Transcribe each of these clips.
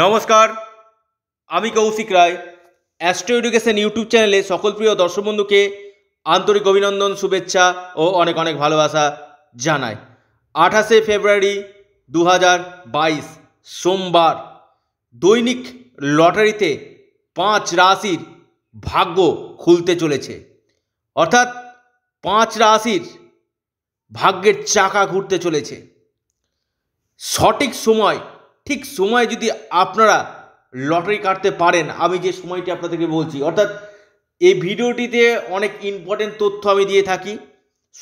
নমস্কার আমি Koushik Roy astro education YouTube চ্যানেলে সকল প্রিয় দর্শক বন্ধুকে আন্তরিক অভিনন্দন শুভেচ্ছা ও অনেক অনেক ভালোবাসা জানাই আঠাশে ফেব্রুয়ারি দু সোমবার দৈনিক লটারিতে পাঁচ রাশির ভাগ্য খুলতে চলেছে অর্থাৎ পাঁচ রাশির ভাগ্যের চাকা ঘুরতে চলেছে সঠিক সময় ঠিক সময় যদি আপনারা লটারি কাটতে পারেন আমি যে সময়টি আপনাদেরকে বলছি অর্থাৎ এই ভিডিওটিতে অনেক ইম্পর্টেন্ট তথ্য আমি দিয়ে থাকি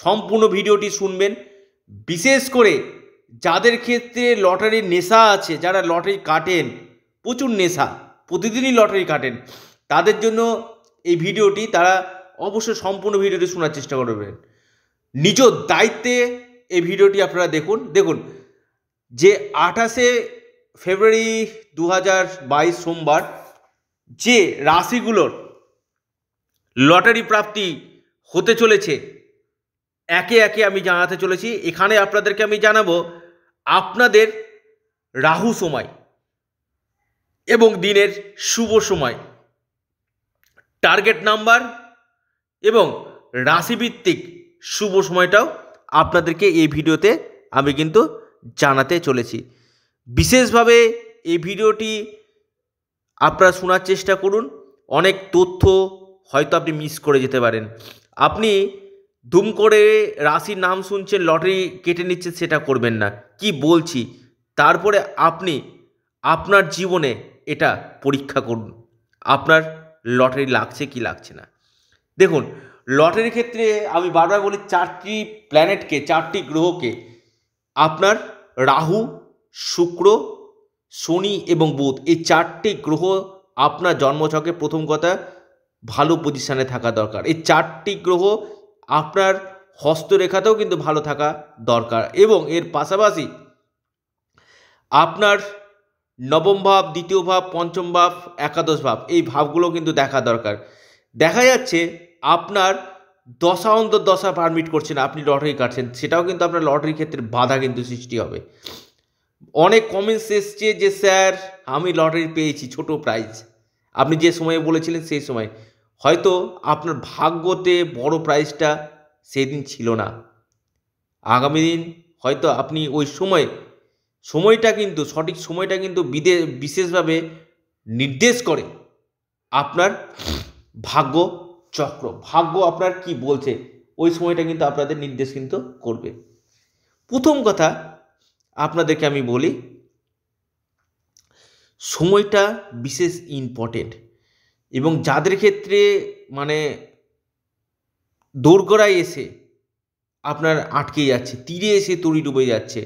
সম্পূর্ণ ভিডিওটি শুনবেন বিশেষ করে যাদের ক্ষেত্রে লটারির নেশা আছে যারা লটারি কাটেন প্রচুর নেশা প্রতিদিনই লটারি কাটেন তাদের জন্য এই ভিডিওটি তারা অবশ্যই সম্পূর্ণ ভিডিওটি শোনার চেষ্টা করবেন নিজ দায়িত্বে এই ভিডিওটি আপনারা দেখুন দেখুন যে আঠাশে ফেব্রুয়ারি দু সোমবার যে রাশিগুলোর লটারি প্রাপ্তি হতে চলেছে একে একে আমি জানাতে চলেছি এখানে আপনাদেরকে আমি জানাবো আপনাদের রাহু সময় এবং দিনের শুভ সময় টার্গেট নাম্বার এবং রাশিভিত্তিক শুভ সময়টাও আপনাদেরকে এই ভিডিওতে আমি কিন্তু জানাতে চলেছি বিশেষভাবে এই ভিডিওটি আপনারা শোনার চেষ্টা করুন অনেক তথ্য হয়তো আপনি মিস করে যেতে পারেন আপনি ধুম করে রাশির নাম শুনছেন লটারি কেটে নিচ্ছেন সেটা করবেন না কি বলছি তারপরে আপনি আপনার জীবনে এটা পরীক্ষা করুন আপনার লটারি লাগছে কি লাগছে না দেখুন লটারির ক্ষেত্রে আমি বারবার বলি চারটি প্ল্যানেটকে চারটি গ্রহকে আপনার রাহু শুক্র শনি এবং বুধ এই চারটি গ্রহ আপনার জন্মছকে প্রথম কথা ভালো পজিশানে থাকা দরকার এই চারটি গ্রহ আপনার হস্তরেখাতেও কিন্তু ভালো থাকা দরকার এবং এর পাশাপাশি আপনার নবম ভাব দ্বিতীয় ভাব পঞ্চম ভাব একাদশ ভাব এই ভাবগুলো কিন্তু দেখা দরকার দেখা যাচ্ছে আপনার দশা অন্তর দশা পারমিট করছেন আপনি লটারি কাটছেন সেটাও কিন্তু আপনার লটারির ক্ষেত্রে বাধা কিন্তু সৃষ্টি হবে অনেক কমেন্টস এসছে যে স্যার আমি লটারি পেয়েছি ছোট প্রাইজ আপনি যে সময়ে বলেছিলেন সেই সময় হয়তো আপনার ভাগ্যতে বড় প্রাইজটা সেদিন ছিল না আগামী দিন হয়তো আপনি ওই সময় সময়টা কিন্তু সঠিক সময়টা কিন্তু বিদে বিশেষভাবে নির্দেশ করে আপনার ভাগ্য চক্র ভাগ্য আপনার কি বলছে ওই সময়টা কিন্তু আপনাদের নির্দেশ কিন্তু করবে প্রথম কথা আপনাদেরকে আমি বলি সময়টা বিশেষ ইম্পর্টেন্ট এবং যাদের ক্ষেত্রে মানে দোরগড়ায় এসে আপনার আটকে যাচ্ছে তীরে এসে তরি ডুবে যাচ্ছে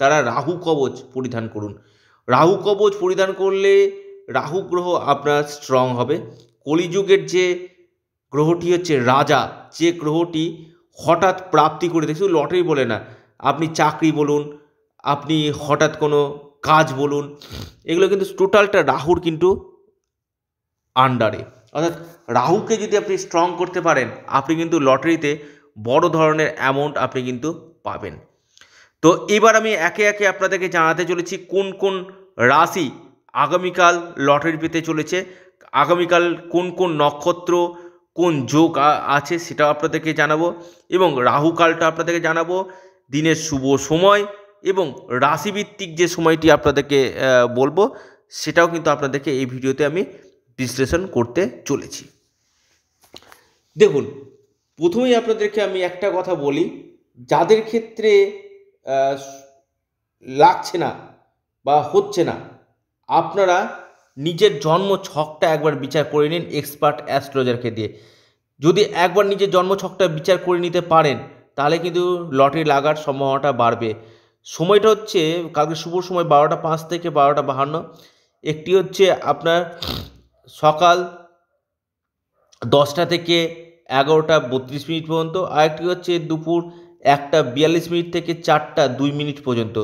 তারা রাহু কবচ পরিধান করুন রাহু কবচ পরিধান করলে রাহু গ্রহ আপনার স্ট্রং হবে কলিযুগের যে গ্রহটি হচ্ছে রাজা যে গ্রহটি হঠাৎ প্রাপ্তি করে দেয় শুধু লটারি বলে না আপনি চাকরি বলুন আপনি হঠাৎ কোনো কাজ বলুন এগুলো কিন্তু টোটালটা রাহুর কিন্তু আন্ডারে অর্থাৎ রাহুকে যদি আপনি স্ট্রং করতে পারেন আপনি কিন্তু লটারিতে বড় ধরনের অ্যামাউন্ট আপনি কিন্তু পাবেন তো এবার আমি একে একে আপনাদেরকে জানাতে চলেছি কোন কোন রাশি আগামীকাল লটারি পেতে চলেছে আগামীকাল কোন কোন নক্ষত্র কোন যোগ আছে সেটাও আপনাদেরকে জানাবো এবং রাহুকালটা আপনাদেরকে জানাবো দিনের শুভ সময় এবং রাশিভিত্তিক যে সময়টি আপনাদেরকে বলবো সেটাও কিন্তু আপনাদেরকে এই ভিডিওতে আমি বিশ্লেষণ করতে চলেছি দেখুন প্রথমেই আপনাদেরকে আমি একটা কথা বলি যাদের ক্ষেত্রে লাগছে না বা হচ্ছে না আপনারা নিজের জন্ম ছকটা একবার বিচার করে নিন এক্সপার্ট অ্যাস্ট্রোলজারকে দিয়ে যদি একবার নিজের জন্ম ছকটা বিচার করে নিতে পারেন তাহলে কিন্তু লটারি লাগার সম্ভাবনাটা বাড়বে সময়টা হচ্ছে কালকে শুভ সময় বারোটা পাঁচ থেকে বারোটা বাহান্ন একটি হচ্ছে আপনার সকাল দশটা থেকে এগারোটা বত্রিশ মিনিট পর্যন্ত আরেকটি হচ্ছে দুপুর একটা বিয়াল্লিশ মিনিট থেকে চারটা দুই মিনিট পর্যন্ত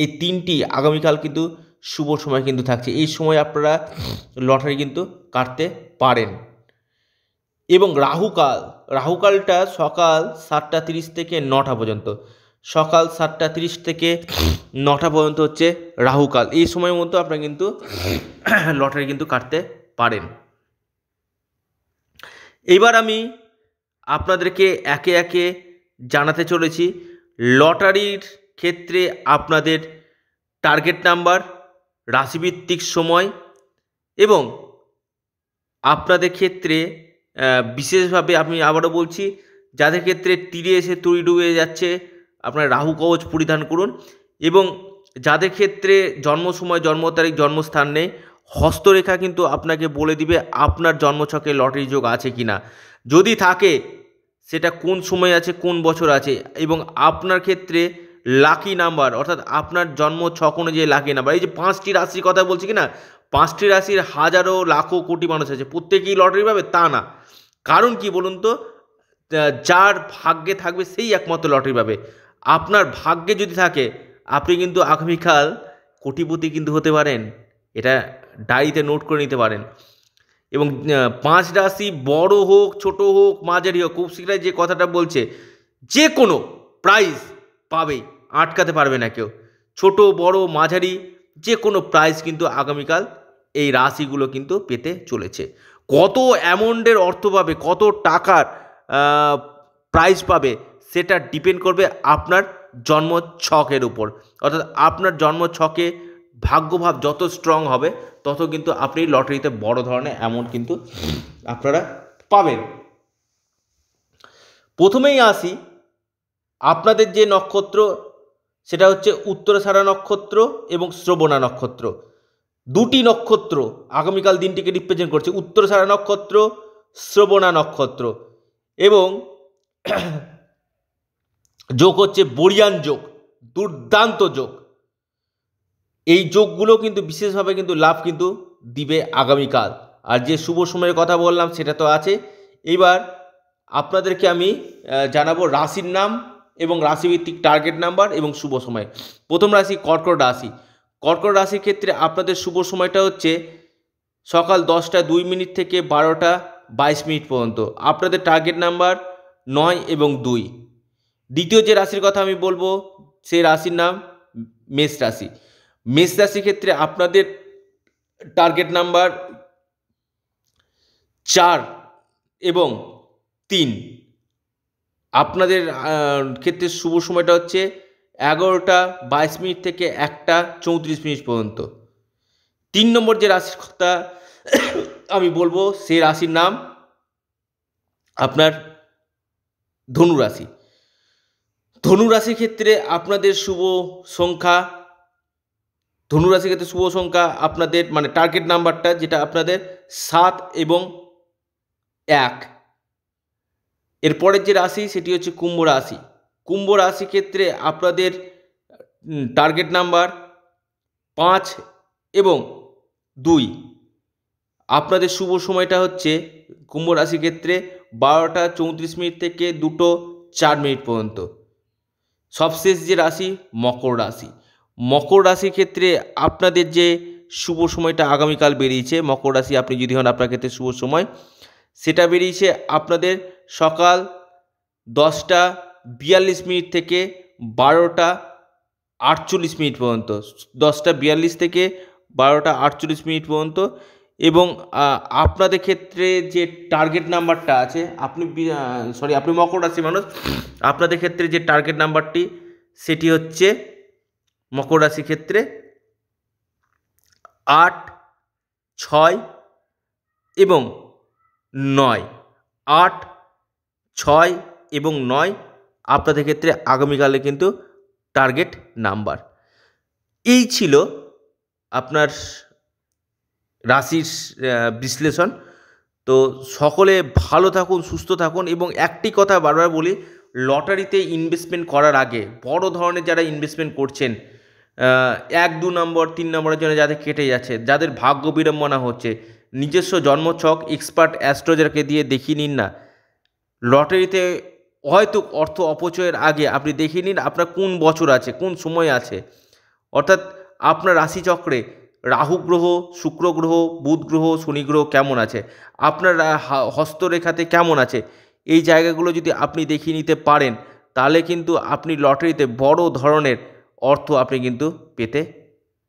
এই তিনটি আগামীকাল কিন্তু শুভ সময় কিন্তু থাকছে এই সময় আপনারা লটারি কিন্তু কাটতে পারেন এবং রাহুকাল রাহুকালটা সকাল সাতটা তিরিশ থেকে নটা পর্যন্ত সকাল সাতটা তিরিশ থেকে নটা পর্যন্ত হচ্ছে রাহুকাল এই সময়ের মধ্যে আপনারা কিন্তু লটারি কিন্তু কাটতে পারেন এবার আমি আপনাদেরকে একে একে জানাতে চলেছি লটারির ক্ষেত্রে আপনাদের টার্গেট নাম্বার রাশিভিত্তিক সময় এবং আপনাদের ক্ষেত্রে বিশেষভাবে আমি আবারও বলছি যাদের ক্ষেত্রে তীরে এসে তুড়ি ডুবে যাচ্ছে আপনার রাহু কবচ পরিধান করুন এবং যাদের ক্ষেত্রে জন্ম সময় জন্ম তারিখ জন্মস্থান নেই হস্তরেখা কিন্তু আপনাকে বলে দিবে আপনার জন্মছকে লটারি যোগ আছে কি না যদি থাকে সেটা কোন সময় আছে কোন বছর আছে এবং আপনার ক্ষেত্রে লাকি নাম্বার অর্থাৎ আপনার জন্ম ছকোনে যে লাকি নাম্বার এই যে পাঁচটি রাশির কথা বলছি কি না পাঁচটি রাশির হাজারো লাখো কোটি মানুষ আছে প্রত্যেকেই লটারি পাবে তা না কারণ কি বলুন তো যার ভাগ্যে থাকবে সেই একমাত্র লটারি পাবে আপনার ভাগ্যে যদি থাকে আপনি কিন্তু আগামীকাল কোটিপতি কিন্তু হতে পারেন এটা ডায়েরিতে নোট করে নিতে পারেন এবং পাঁচ রাশি বড় হোক ছোট হোক মাঝারি হোক খুব যে কথাটা বলছে যে কোনো প্রাইজ পাবে আটকাতে পারবে না কেউ ছোট বড় মাঝারি যে কোনো প্রাইজ কিন্তু আগামীকাল এই রাশিগুলো কিন্তু পেতে চলেছে কত অ্যামাউন্টের অর্থ পাবে কত টাকার প্রাইজ পাবে সেটা ডিপেন্ড করবে আপনার জন্ম ছকের উপর অর্থাৎ আপনার জন্ম ছকে ভাগ্যভাব যত স্ট্রং হবে তত কিন্তু আপনি লটারিতে বড় ধরনের অ্যামাউন্ট কিন্তু আপনারা পাবেন প্রথমেই আসি আপনাদের যে নক্ষত্র সেটা হচ্ছে উত্তরসারা নক্ষত্র এবং শ্রবণা নক্ষত্র দুটি নক্ষত্র আগামীকাল দিনটিকে রিপ্রেজেন্ট করছে উত্তরসারা নক্ষত্র শ্রবণা নক্ষত্র এবং যোগ হচ্ছে বরিয়ান যোগ দুর্দান্ত যোগ এই যোগগুলো কিন্তু বিশেষভাবে কিন্তু লাভ কিন্তু দিবে আগামীকাল আর যে শুভ সময়ের কথা বললাম সেটা তো আছে এবার আপনাদেরকে আমি জানাবো রাশির নাম এবং রাশিভিত্তিক টার্গেট নাম্বার এবং শুভ সময় প্রথম রাশি কর্কট রাশি কর্কট রাশির ক্ষেত্রে আপনাদের শুভ সময়টা হচ্ছে সকাল দশটা দুই মিনিট থেকে বারোটা বাইশ মিনিট পর্যন্ত আপনাদের টার্গেট নাম্বার নয় এবং দুই দ্বিতীয় যে রাশির কথা আমি বলবো সেই রাশির নাম মেষ রাশি মেষ রাশির ক্ষেত্রে আপনাদের টার্গেট নাম্বার চার এবং তিন আপনাদের ক্ষেত্রে শুভ সময়টা হচ্ছে এগারোটা বাইশ মিনিট থেকে একটা চৌত্রিশ মিনিট পর্যন্ত তিন নম্বর যে রাশির কথা আমি বলবো সেই রাশির নাম আপনার ধনু রাশি ধনুরাশির ক্ষেত্রে আপনাদের শুভ সংখ্যা ধনুরাশির ক্ষেত্রে শুভ সংখ্যা আপনাদের মানে টার্গেট নাম্বারটা যেটা আপনাদের সাত এবং এক এরপরের যে রাশি সেটি হচ্ছে কুম্ভ রাশি কুম্ভ রাশি ক্ষেত্রে আপনাদের টার্গেট নাম্বার পাঁচ এবং দুই আপনাদের শুভ সময়টা হচ্ছে কুম্ভ রাশি ক্ষেত্রে বারোটা চৌত্রিশ মিনিট থেকে দুটো চার মিনিট পর্যন্ত সবশেষ যে রাশি মকর রাশি মকর রাশির ক্ষেত্রে আপনাদের যে শুভ সময়টা আগামীকাল বেরিয়েছে মকর রাশি আপনি যদি হন আপনার ক্ষেত্রে শুভ সময় সেটা বেরিয়েছে আপনাদের সকাল দশটা বিয়াল্লিশ মিনিট থেকে বারোটা আটচল্লিশ মিনিট পর্যন্ত দশটা বিয়াল্লিশ থেকে বারোটা আটচল্লিশ মিনিট পর্যন্ত এবং আপনাদের ক্ষেত্রে যে টার্গেট নাম্বারটা আছে আপনি সরি আপনি মকর রাশি মানুষ আপনাদের ক্ষেত্রে যে টার্গেট নাম্বারটি সেটি হচ্ছে মকর রাশি ক্ষেত্রে আট ছয় এবং নয় আট ছয় এবং নয় আপনাদের ক্ষেত্রে আগামীকালে কিন্তু টার্গেট নাম্বার এই ছিল আপনার রাশির বিশ্লেষণ তো সকলে ভালো থাকুন সুস্থ থাকুন এবং একটি কথা বারবার বলি লটারিতে ইনভেস্টমেন্ট করার আগে বড় ধরনের যারা ইনভেস্টমেন্ট করছেন এক দু নম্বর তিন নম্বরের জন্য যাদের কেটে যাচ্ছে যাদের ভাগ্য বিড়ম্বনা হচ্ছে নিজস্ব জন্মছক এক্সপার্ট অ্যাস্ট্রোজারকে দিয়ে দেখিয়ে নিন না লটারিতে হয়তো অর্থ অপচয়ের আগে আপনি দেখিয়ে নিন আপনার কোন বছর আছে কোন সময় আছে অর্থাৎ আপনার রাশিচক্রে রাহু গ্রহ শুক্র গ্রহ বুধ গ্রহ শনি গ্রহ কেমন আছে আপনার হস্তরেখাতে কেমন আছে এই জায়গাগুলো যদি আপনি দেখিয়ে নিতে পারেন তাহলে কিন্তু আপনি লটারিতে বড় ধরনের অর্থ আপনি কিন্তু পেতে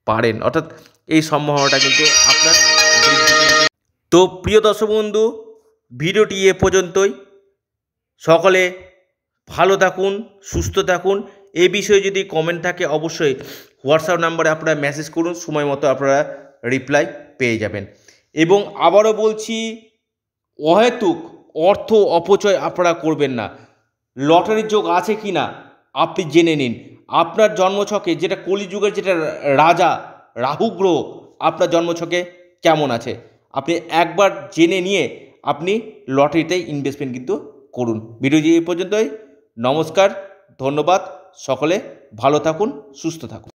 পারেন অর্থাৎ এই সম্ভাবনাটা কিন্তু আপনার তো প্রিয় দর্শক বন্ধু ভিডিওটি এ পর্যন্তই সকলে ভালো থাকুন সুস্থ থাকুন এ বিষয়ে যদি কমেন্ট থাকে অবশ্যই হোয়াটসঅ্যাপ নাম্বারে আপনারা মেসেজ করুন সময় মতো আপনারা রিপ্লাই পেয়ে যাবেন এবং আবারও বলছি অহেতুক অর্থ অপচয় আপনারা করবেন না লটারির যোগ আছে কি না আপনি জেনে নিন আপনার জন্মছকে যেটা কলিযুগের যেটা রাজা রাহু গ্রহ আপনার জন্মছকে কেমন আছে আপনি একবার জেনে নিয়ে আপনি লটারিতে ইনভেস্টমেন্ট কিন্তু করুন ভিডিওটি এই পর্যন্তই নমস্কার ধন্যবাদ সকলে ভালো থাকুন সুস্থ থাকুন